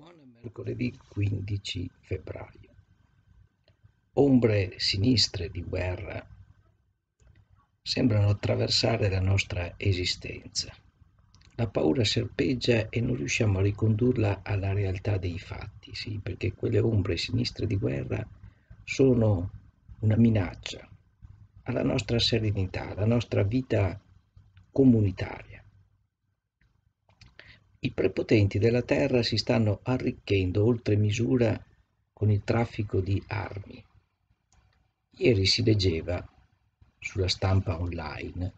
Buon mercoledì 15 febbraio. Ombre sinistre di guerra sembrano attraversare la nostra esistenza. La paura serpeggia e non riusciamo a ricondurla alla realtà dei fatti, sì, perché quelle ombre sinistre di guerra sono una minaccia alla nostra serenità, alla nostra vita comunitaria i prepotenti della terra si stanno arricchendo oltre misura con il traffico di armi. Ieri si leggeva sulla stampa online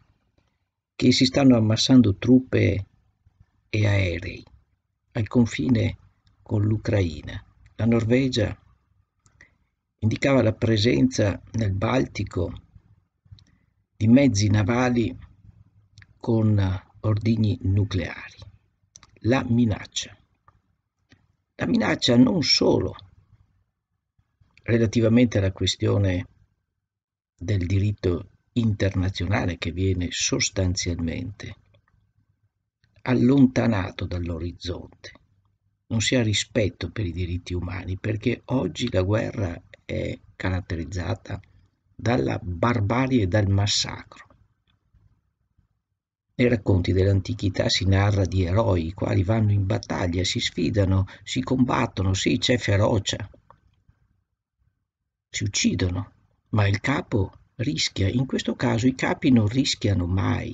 che si stanno ammassando truppe e aerei al confine con l'Ucraina. La Norvegia indicava la presenza nel Baltico di mezzi navali con ordigni nucleari la minaccia. La minaccia non solo relativamente alla questione del diritto internazionale che viene sostanzialmente allontanato dall'orizzonte. Non si ha rispetto per i diritti umani perché oggi la guerra è caratterizzata dalla barbarie e dal massacro. Nei racconti dell'antichità si narra di eroi i quali vanno in battaglia, si sfidano, si combattono, sì c'è ferocia, si uccidono, ma il capo rischia, in questo caso i capi non rischiano mai,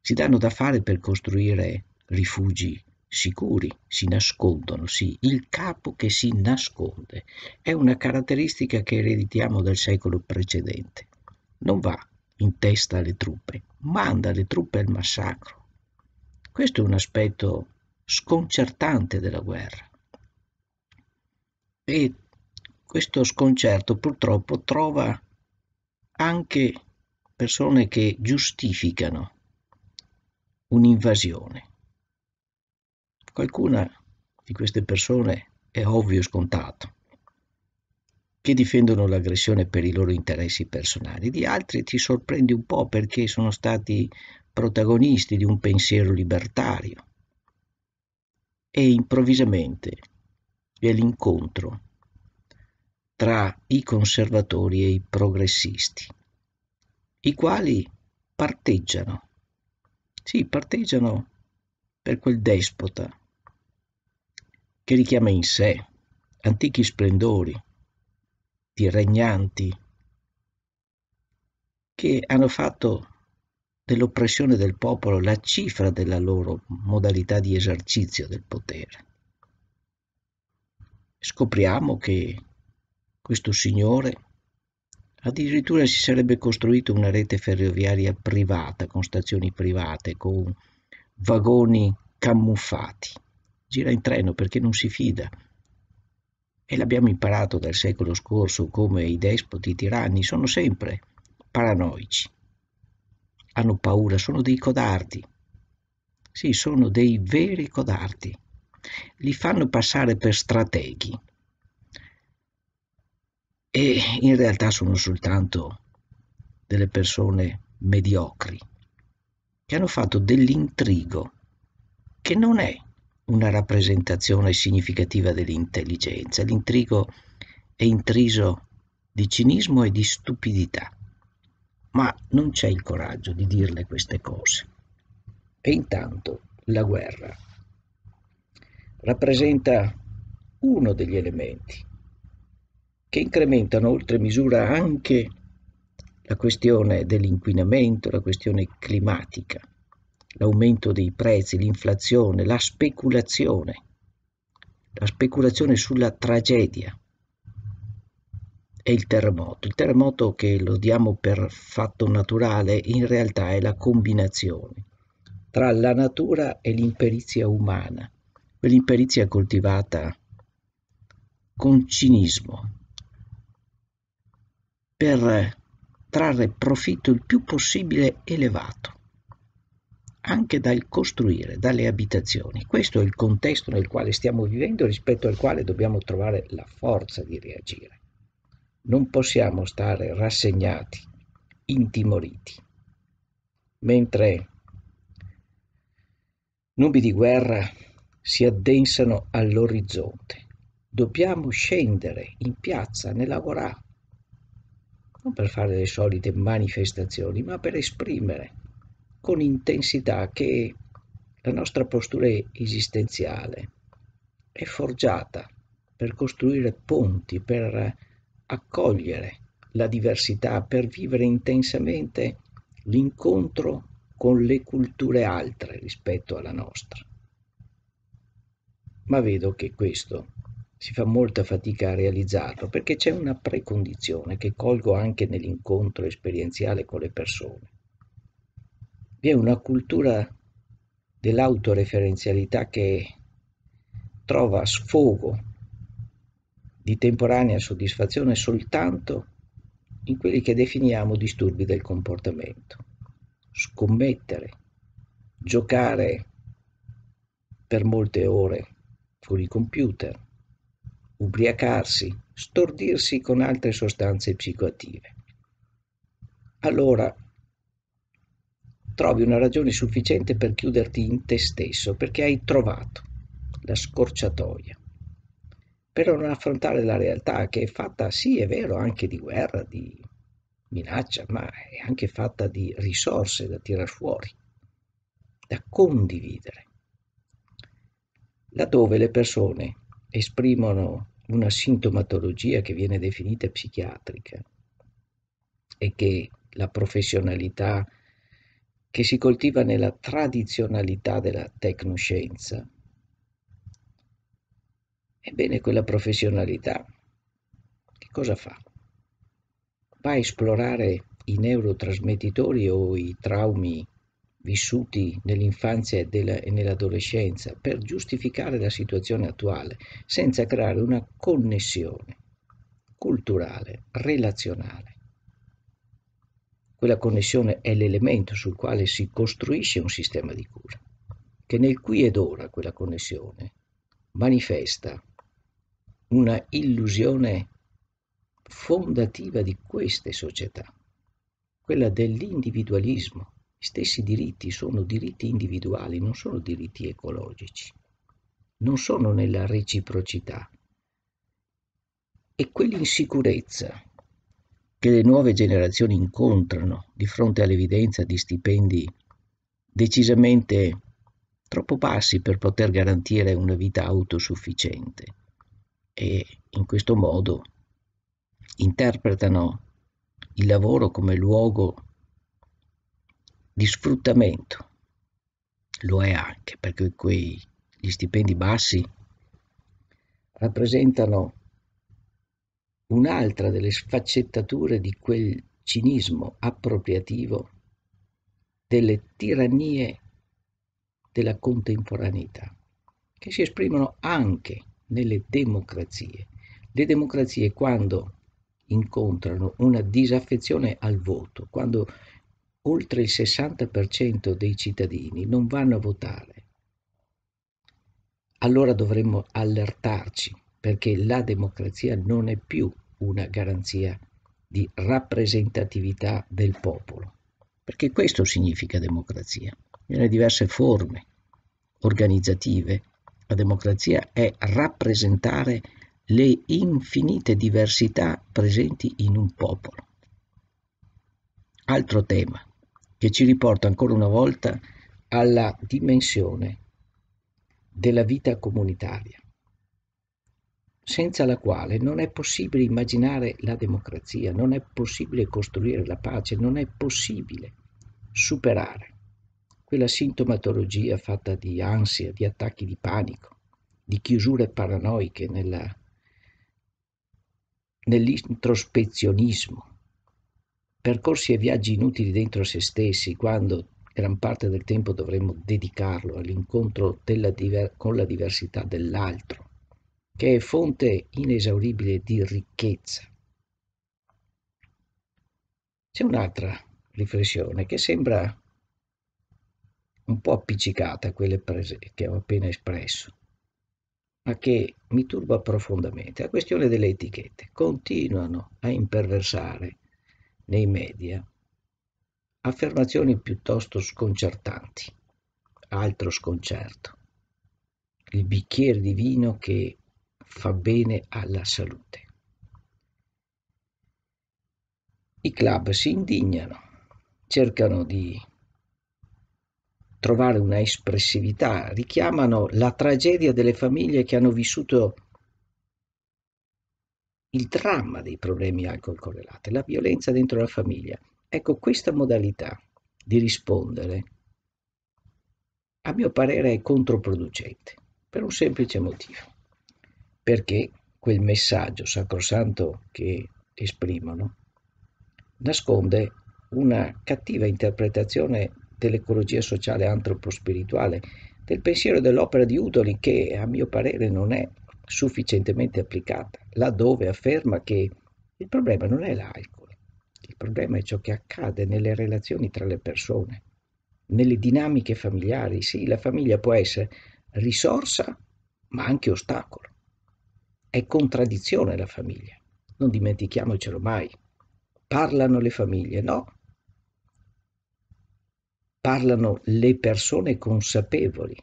si danno da fare per costruire rifugi sicuri, si nascondono, sì, il capo che si nasconde è una caratteristica che ereditiamo dal secolo precedente. Non va in testa alle truppe, manda le truppe al massacro. Questo è un aspetto sconcertante della guerra. E questo sconcerto purtroppo trova anche persone che giustificano un'invasione. Qualcuna di queste persone è ovvio e scontato, che difendono l'aggressione per i loro interessi personali, di altri ti sorprendi un po' perché sono stati protagonisti di un pensiero libertario. E improvvisamente è l'incontro tra i conservatori e i progressisti, i quali parteggiano, sì, parteggiano per quel despota che richiama in sé antichi splendori, di regnanti che hanno fatto dell'oppressione del popolo la cifra della loro modalità di esercizio del potere. Scopriamo che questo signore addirittura si sarebbe costruito una rete ferroviaria privata, con stazioni private, con vagoni camuffati. Gira in treno perché non si fida e l'abbiamo imparato dal secolo scorso come i despoti i tiranni sono sempre paranoici, hanno paura, sono dei codardi, sì, sono dei veri codardi, li fanno passare per strateghi e in realtà sono soltanto delle persone mediocri che hanno fatto dell'intrigo che non è una rappresentazione significativa dell'intelligenza. L'intrigo è intriso di cinismo e di stupidità, ma non c'è il coraggio di dirle queste cose. E intanto la guerra rappresenta uno degli elementi che incrementano oltre misura anche la questione dell'inquinamento, la questione climatica l'aumento dei prezzi, l'inflazione, la speculazione, la speculazione sulla tragedia e il terremoto. Il terremoto che lo diamo per fatto naturale in realtà è la combinazione tra la natura e l'imperizia umana, quell'imperizia coltivata con cinismo per trarre profitto il più possibile elevato anche dal costruire, dalle abitazioni. Questo è il contesto nel quale stiamo vivendo, rispetto al quale dobbiamo trovare la forza di reagire. Non possiamo stare rassegnati, intimoriti. Mentre nubi di guerra si addensano all'orizzonte, dobbiamo scendere in piazza, nella vorà, non per fare le solite manifestazioni, ma per esprimere con intensità che la nostra postura esistenziale è forgiata per costruire ponti, per accogliere la diversità, per vivere intensamente l'incontro con le culture altre rispetto alla nostra. Ma vedo che questo si fa molta fatica a realizzarlo perché c'è una precondizione che colgo anche nell'incontro esperienziale con le persone vi è una cultura dell'autoreferenzialità che trova sfogo di temporanea soddisfazione soltanto in quelli che definiamo disturbi del comportamento. Scommettere, giocare per molte ore fuori computer, ubriacarsi, stordirsi con altre sostanze psicoattive. Allora trovi una ragione sufficiente per chiuderti in te stesso, perché hai trovato la scorciatoia per non affrontare la realtà che è fatta, sì, è vero, anche di guerra, di minaccia, ma è anche fatta di risorse da tirar fuori, da condividere. Laddove le persone esprimono una sintomatologia che viene definita psichiatrica e che la professionalità che si coltiva nella tradizionalità della tecnoscienza. Ebbene, quella professionalità che cosa fa? Va a esplorare i neurotrasmettitori o i traumi vissuti nell'infanzia e nell'adolescenza per giustificare la situazione attuale, senza creare una connessione culturale, relazionale. Quella connessione è l'elemento sul quale si costruisce un sistema di cura, che nel qui ed ora quella connessione manifesta una illusione fondativa di queste società, quella dell'individualismo. Gli stessi diritti sono diritti individuali, non sono diritti ecologici, non sono nella reciprocità. E quell'insicurezza che le nuove generazioni incontrano di fronte all'evidenza di stipendi decisamente troppo bassi per poter garantire una vita autosufficiente e in questo modo interpretano il lavoro come luogo di sfruttamento. Lo è anche perché quei, gli stipendi bassi rappresentano Un'altra delle sfaccettature di quel cinismo appropriativo delle tirannie della contemporaneità, che si esprimono anche nelle democrazie. Le democrazie quando incontrano una disaffezione al voto, quando oltre il 60% dei cittadini non vanno a votare, allora dovremmo allertarci perché la democrazia non è più una garanzia di rappresentatività del popolo, perché questo significa democrazia, nelle diverse forme organizzative. La democrazia è rappresentare le infinite diversità presenti in un popolo. Altro tema che ci riporta ancora una volta alla dimensione della vita comunitaria senza la quale non è possibile immaginare la democrazia, non è possibile costruire la pace, non è possibile superare quella sintomatologia fatta di ansia, di attacchi di panico, di chiusure paranoiche nella, nell'introspezionismo, percorsi e viaggi inutili dentro se stessi quando gran parte del tempo dovremmo dedicarlo all'incontro della, con la diversità dell'altro che è fonte inesauribile di ricchezza. C'è un'altra riflessione che sembra un po' appiccicata a quelle che ho appena espresso, ma che mi turba profondamente, la questione delle etichette. Continuano a imperversare nei media affermazioni piuttosto sconcertanti, altro sconcerto. Il bicchiere di vino che fa bene alla salute. I club si indignano, cercano di trovare una espressività, richiamano la tragedia delle famiglie che hanno vissuto il dramma dei problemi alcol correlati, la violenza dentro la famiglia. Ecco, questa modalità di rispondere, a mio parere, è controproducente, per un semplice motivo perché quel messaggio sacrosanto che esprimono nasconde una cattiva interpretazione dell'ecologia sociale antropospirituale, del pensiero dell'opera di Udoli che a mio parere non è sufficientemente applicata, laddove afferma che il problema non è l'alcol, il problema è ciò che accade nelle relazioni tra le persone, nelle dinamiche familiari. Sì, la famiglia può essere risorsa ma anche ostacolo è contraddizione la famiglia, non dimentichiamocelo mai. Parlano le famiglie, no? Parlano le persone consapevoli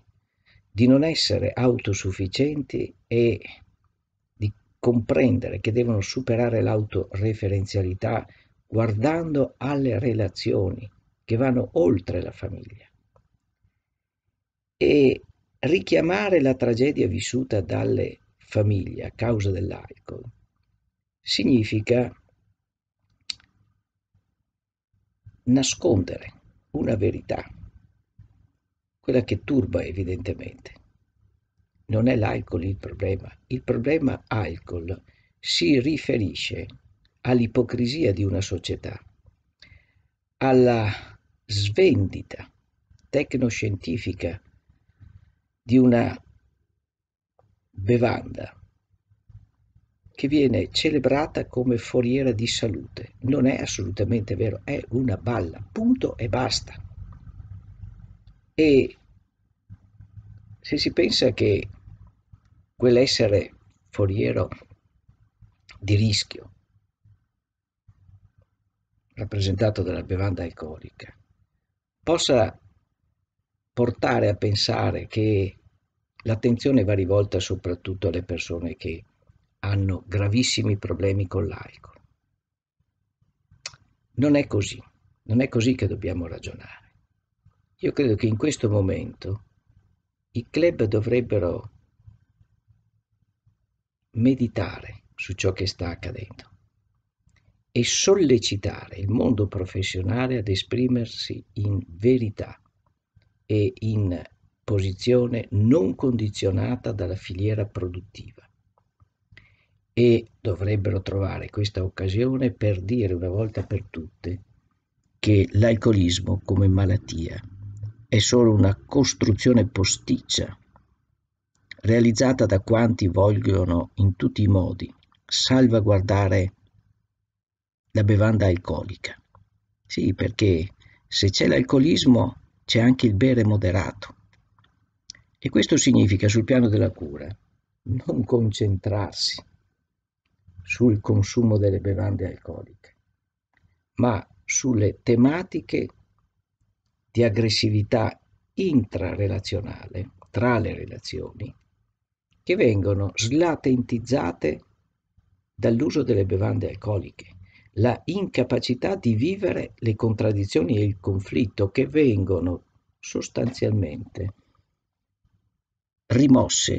di non essere autosufficienti e di comprendere che devono superare l'autoreferenzialità guardando alle relazioni che vanno oltre la famiglia e richiamare la tragedia vissuta dalle famiglia a causa dell'alcol, significa nascondere una verità, quella che turba evidentemente. Non è l'alcol il problema, il problema alcol si riferisce all'ipocrisia di una società, alla svendita tecnoscientifica di una bevanda che viene celebrata come foriera di salute. Non è assolutamente vero, è una balla, punto e basta. E se si pensa che quell'essere foriero di rischio, rappresentato dalla bevanda alcolica, possa portare a pensare che L'attenzione va rivolta soprattutto alle persone che hanno gravissimi problemi con l'alcol. Non è così, non è così che dobbiamo ragionare. Io credo che in questo momento i club dovrebbero meditare su ciò che sta accadendo e sollecitare il mondo professionale ad esprimersi in verità e in posizione non condizionata dalla filiera produttiva e dovrebbero trovare questa occasione per dire una volta per tutte che l'alcolismo come malattia è solo una costruzione posticcia realizzata da quanti vogliono in tutti i modi salvaguardare la bevanda alcolica. Sì, perché se c'è l'alcolismo c'è anche il bere moderato e questo significa sul piano della cura non concentrarsi sul consumo delle bevande alcoliche, ma sulle tematiche di aggressività intrarelazionale tra le relazioni che vengono slatentizzate dall'uso delle bevande alcoliche, la incapacità di vivere le contraddizioni e il conflitto che vengono sostanzialmente rimosse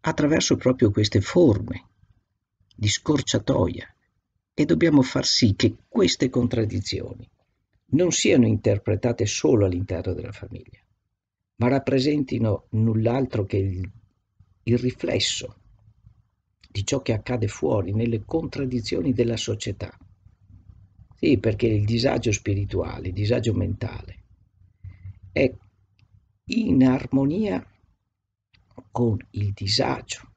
attraverso proprio queste forme di scorciatoia e dobbiamo far sì che queste contraddizioni non siano interpretate solo all'interno della famiglia, ma rappresentino null'altro che il, il riflesso di ciò che accade fuori nelle contraddizioni della società. Sì, perché il disagio spirituale, il disagio mentale, è in armonia con il disagio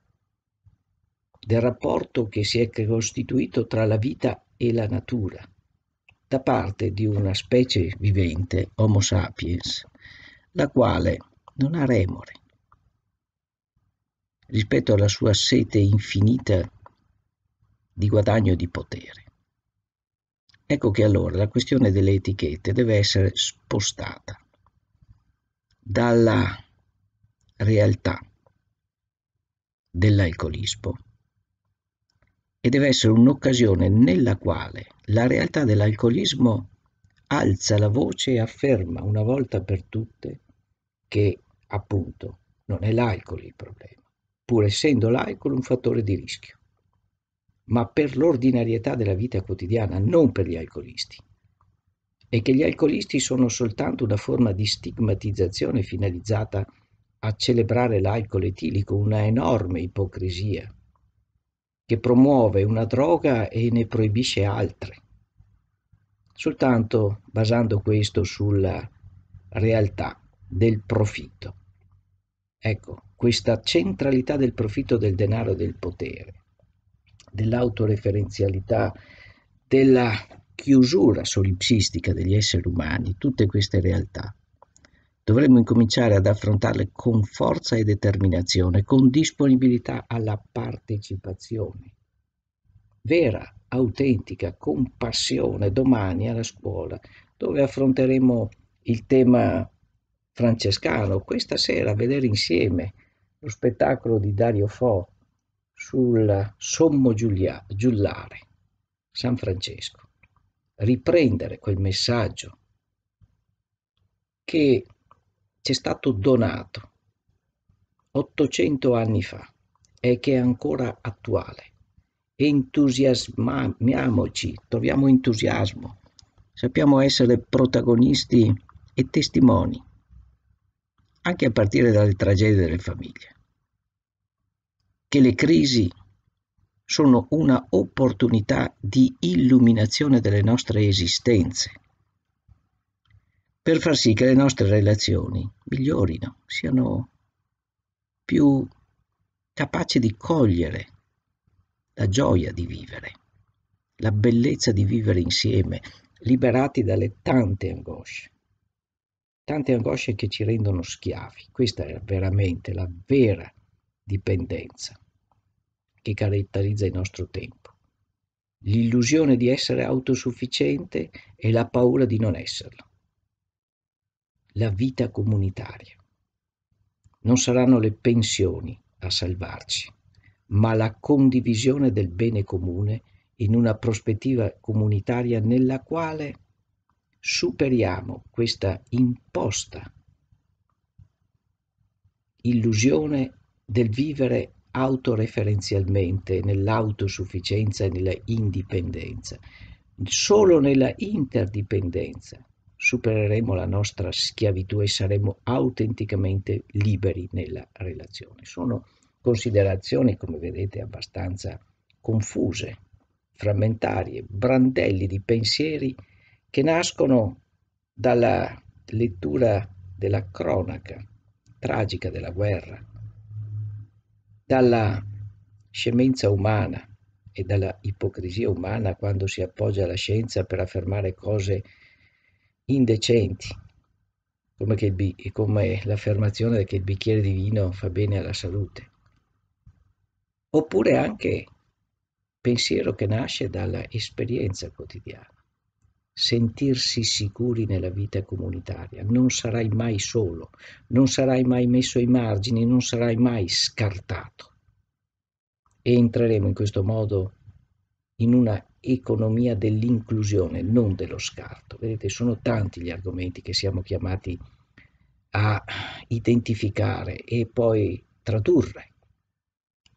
del rapporto che si è costituito tra la vita e la natura da parte di una specie vivente, Homo sapiens, la quale non ha remore rispetto alla sua sete infinita di guadagno di potere. Ecco che allora la questione delle etichette deve essere spostata dalla realtà dell'alcolismo e deve essere un'occasione nella quale la realtà dell'alcolismo alza la voce e afferma una volta per tutte che appunto non è l'alcol il problema, pur essendo l'alcol un fattore di rischio, ma per l'ordinarietà della vita quotidiana, non per gli alcolisti e che gli alcolisti sono soltanto una forma di stigmatizzazione finalizzata a celebrare l'alcol etilico, una enorme ipocrisia che promuove una droga e ne proibisce altre, soltanto basando questo sulla realtà del profitto. Ecco, questa centralità del profitto del denaro e del potere, dell'autoreferenzialità, della chiusura solipsistica degli esseri umani tutte queste realtà. Dovremmo incominciare ad affrontarle con forza e determinazione, con disponibilità alla partecipazione vera, autentica, con passione domani alla scuola, dove affronteremo il tema francescano. Questa sera a vedere insieme lo spettacolo di Dario Fo sul Sommo Giulia, Giullare, San Francesco riprendere quel messaggio che ci è stato donato 800 anni fa e che è ancora attuale. Entusiasmiamoci, troviamo entusiasmo, sappiamo essere protagonisti e testimoni, anche a partire dalle tragedie delle famiglie. Che le crisi sono una opportunità di illuminazione delle nostre esistenze, per far sì che le nostre relazioni migliorino, siano più capaci di cogliere la gioia di vivere, la bellezza di vivere insieme, liberati dalle tante angosce, tante angosce che ci rendono schiavi. Questa è veramente la vera dipendenza che caratterizza il nostro tempo. L'illusione di essere autosufficiente e la paura di non esserlo. La vita comunitaria. Non saranno le pensioni a salvarci, ma la condivisione del bene comune in una prospettiva comunitaria nella quale superiamo questa imposta illusione del vivere autoreferenzialmente, nell'autosufficienza e nella indipendenza. Solo nella interdipendenza supereremo la nostra schiavitù e saremo autenticamente liberi nella relazione. Sono considerazioni, come vedete, abbastanza confuse, frammentarie, brandelli di pensieri che nascono dalla lettura della cronaca tragica della guerra, dalla scemenza umana e dalla ipocrisia umana quando si appoggia alla scienza per affermare cose indecenti, come, il, come l'affermazione che il bicchiere di vino fa bene alla salute, oppure anche pensiero che nasce dalla esperienza quotidiana sentirsi sicuri nella vita comunitaria. Non sarai mai solo, non sarai mai messo ai margini, non sarai mai scartato. E entreremo in questo modo in una economia dell'inclusione, non dello scarto. Vedete, sono tanti gli argomenti che siamo chiamati a identificare e poi tradurre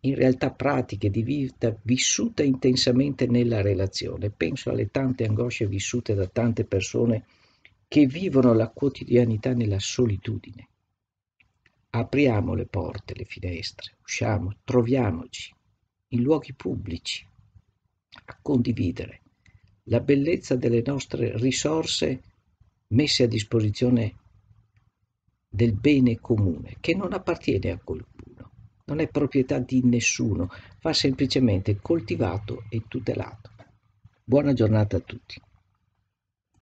in realtà pratiche di vita vissute intensamente nella relazione. Penso alle tante angosce vissute da tante persone che vivono la quotidianità nella solitudine. Apriamo le porte, le finestre, usciamo, troviamoci in luoghi pubblici a condividere la bellezza delle nostre risorse messe a disposizione del bene comune che non appartiene a qualcuno non è proprietà di nessuno, va semplicemente coltivato e tutelato. Buona giornata a tutti.